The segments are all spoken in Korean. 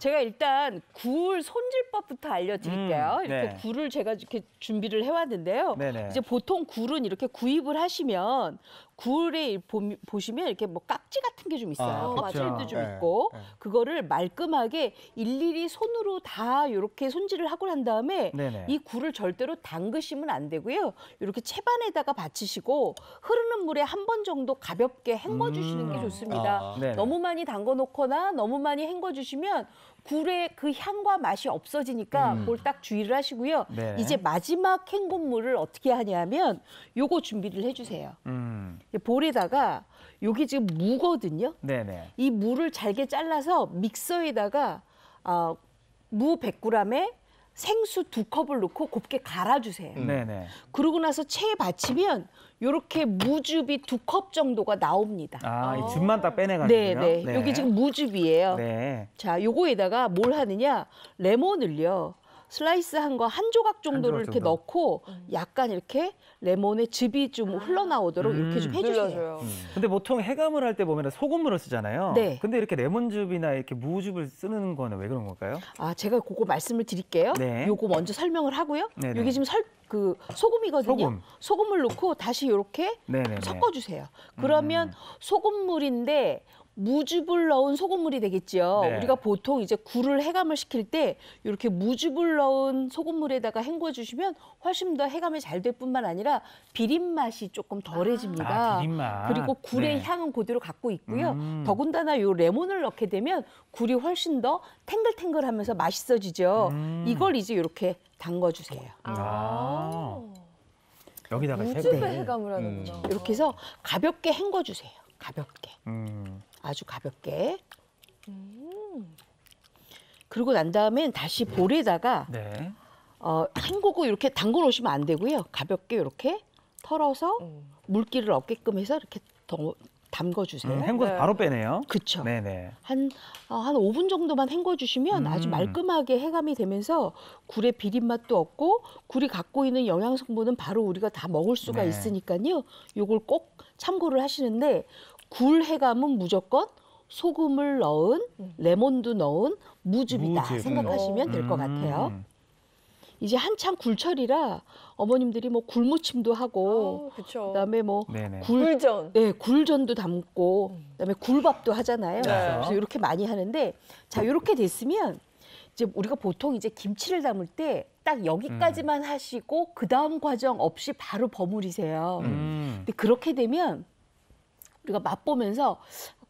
제가 일단 굴 손질법부터 알려드릴게요. 음, 이렇게 네. 굴을 제가 이렇게 준비를 해왔는데요. 네네. 이제 보통 굴은 이렇게 구입을 하시면 굴에 보, 시면 이렇게 뭐 깍지 같은 게 좀 있어요. 아, 그렇죠. 마찰질도좀 네, 있고 네. 그거를 말끔하게 일일이 손으로 다 이렇게 손질을 하고 난 다음에 네네. 이 굴을 절대로 담그시면 안 되고요. 이렇게 채반에다가 받치시고 흐르는 물에 한 번 정도 가볍게 헹궈 주시는 음, 게 좋습니다. 아, 너무 많이 담궈 놓거나 너무 많이 헹궈 주시면 굴의 그 향과 맛이 없어지니까 음. 그걸 딱 주의를 하시고요. 네. 이제 마지막 헹굼물을 어떻게 하냐면 요거 준비를 해주세요. 음. 볼에다가 요기 지금 무거든요. 네네. 이 무를 잘게 잘라서 믹서에다가 어, 무 100g에 생수 두 컵을 넣고 곱게 갈아주세요. 음. 네네. 그러고 나서 체에 받치면 이렇게 무즙이 두 컵 정도가 나옵니다. 아, 이 아. 즙만 딱 빼내가지고요. 네네. 네. 여기 지금 무즙이에요. 네. 자, 요거에다가 뭘 하느냐? 레몬을요. 슬라이스한 거 한 조각 정도를 한 조각 정도. 이렇게 넣고 음. 약간 이렇게 레몬의 즙이 좀 아. 흘러나오도록 음. 이렇게 좀 음. 해주세요. 눌요 음. 근데 보통 해감을 할 때 보면 소금으로 쓰잖아요. 네. 근데 이렇게 레몬즙이나 이렇게 무즙을 쓰는 거는 왜 그런 걸까요? 아 제가 그거 말씀을 드릴게요. 네. 요거 먼저 설명을 하고요. 네네. 요게 지금 설, 그 소금이거든요. 소금. 을 넣고 다시 이렇게 네네네. 섞어주세요. 그러면 소금물인데 무즙을 넣은 소금물이 되겠지요. 네. 우리가 보통 이제 굴을 해감을 시킬 때 이렇게 무즙을 넣은 소금물에다가 헹궈 주시면 훨씬 더 해감이 잘 될 뿐만 아니라 비린 맛이 조금 덜해집니다. 아, 비린 맛. 그리고 굴의 네. 향은 그대로 갖고 있고요. 음. 더군다나 요 레몬을 넣게 되면 굴이 훨씬 더 탱글탱글하면서 맛있어지죠. 음. 이걸 이제 이렇게 담궈 주세요. 아. 아. 여기다가 무즙을 해감을 하는구나. 음. 이렇게 해서 가볍게 헹궈 주세요. 가볍게. 음. 아주 가볍게. 음. 그리고 난 다음엔 다시 볼에다가 네. 어, 헹구고 이렇게 담궈 놓으시면 안 되고요. 가볍게 이렇게 털어서 물기를 얻게끔 해서 이렇게 담궈 주세요. 음, 헹궈서 네. 바로 빼네요. 그렇죠. 네네. 한한 어, 한 5분 정도만 헹궈 주시면 아주 음. 말끔하게 해감이 되면서 굴의 비린 맛도 없고 굴이 갖고 있는 영양 성분은 바로 우리가 다 먹을 수가 네. 있으니까요. 요걸 꼭 참고를 하시는데 굴 해감은 무조건 소금을 넣은 음. 레몬도 넣은 무즙이다 무즙. 생각하시면 될것 음. 같아요. 이제 한참 굴철이라 어머님들이 뭐 굴무침도 하고 아 그다음에 뭐네 굴, 굴전 네 굴전도 담고 음. 그다음에 굴밥도 하잖아요. 네. 그래서 네. 이렇게 많이 하는데 자 이렇게 됐으면 이제 우리가 보통 이제 김치를 담을 때 딱 여기까지만 음. 하시고 그 다음 과정 없이 바로 버무리세요. 음. 근데 그렇게 되면 우리가 맛보면서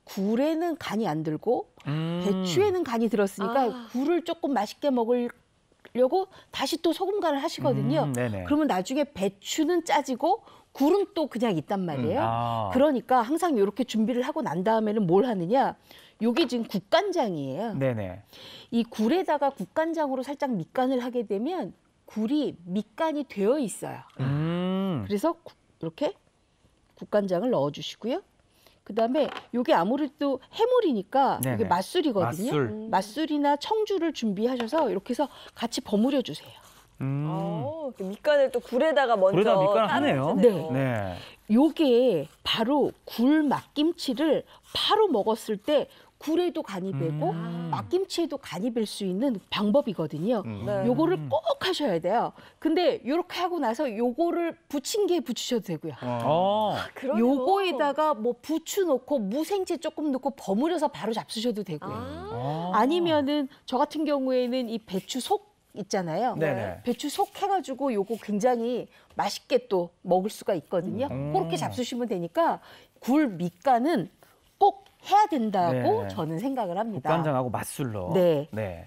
굴에는 간이 안 들고 음. 배추에는 간이 들었으니까 아. 굴을 조금 맛있게 먹으려고 다시 또 소금 간을 하시거든요. 음, 그러면 나중에 배추는 짜지고 굴은 또 그냥 있단 말이에요. 음, 아. 그러니까 항상 이렇게 준비를 하고 난 다음에는 뭘 하느냐? 요게 지금 국간장이에요. 네네. 이 굴에다가 국간장으로 살짝 밑간을 하게 되면 굴이 밑간이 되어 있어요. 음. 그래서 이렇게 국간장을 넣어주시고요. 그다음에 요게 아무래도 해물이니까 네네. 이게 맛술이거든요. 맛술. 음. 맛술. 이나 청주를 준비하셔서 이렇게 해서 같이 버무려 주세요. 음. 어, 밑간을 또 굴에다가 먼저 굴에다 밑간 하네요. 네. 네. 요게 바로 굴 막김치를 바로 먹었을 때 굴에도 간이 배고 음. 아. 막김치에도 간이 벨수 있는 방법이거든요. 음. 네. 요거를 음. 꼭 하셔야 돼요. 근데 요렇게 하고 나서 요거를 부침개에 부치셔도 되고요. 어. 아. 아, 요거에다가 뭐 부추 넣고 무생채 조금 넣고 버무려서 바로 잡수셔도 되고요. 아. 아니면은 저 같은 경우에는 이 배추 속 있잖아요. 네네. 네. 배추 속 해가지고 요거 굉장히 맛있게 또 먹을 수가 있거든요. 음. 그렇게 잡수시면 되니까 굴 밑간은 꼭 해야 된다고 네. 저는 생각을 합니다. 국간장하고 맞술로. 네. 네.